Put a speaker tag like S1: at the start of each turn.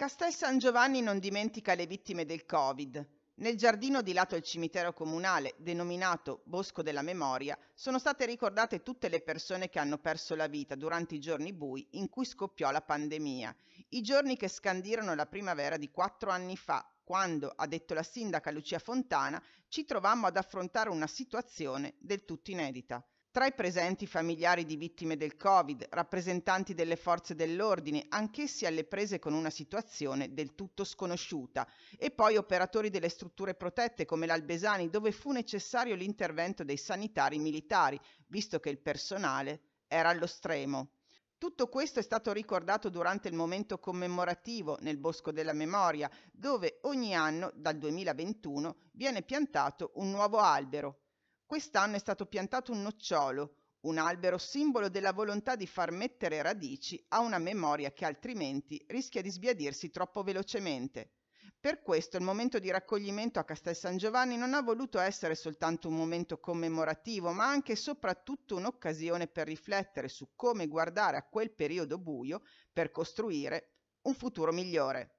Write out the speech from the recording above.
S1: Castel San Giovanni non dimentica le vittime del Covid. Nel giardino di lato al cimitero comunale, denominato Bosco della Memoria, sono state ricordate tutte le persone che hanno perso la vita durante i giorni bui in cui scoppiò la pandemia, i giorni che scandirono la primavera di quattro anni fa, quando, ha detto la sindaca Lucia Fontana, ci trovammo ad affrontare una situazione del tutto inedita. Tra i presenti familiari di vittime del Covid, rappresentanti delle forze dell'ordine, anch'essi alle prese con una situazione del tutto sconosciuta, e poi operatori delle strutture protette come l'Albesani, dove fu necessario l'intervento dei sanitari militari, visto che il personale era allo stremo. Tutto questo è stato ricordato durante il momento commemorativo nel Bosco della Memoria, dove ogni anno, dal 2021, viene piantato un nuovo albero Quest'anno è stato piantato un nocciolo, un albero simbolo della volontà di far mettere radici a una memoria che altrimenti rischia di sbiadirsi troppo velocemente. Per questo il momento di raccoglimento a Castel San Giovanni non ha voluto essere soltanto un momento commemorativo, ma anche e soprattutto un'occasione per riflettere su come guardare a quel periodo buio per costruire un futuro migliore.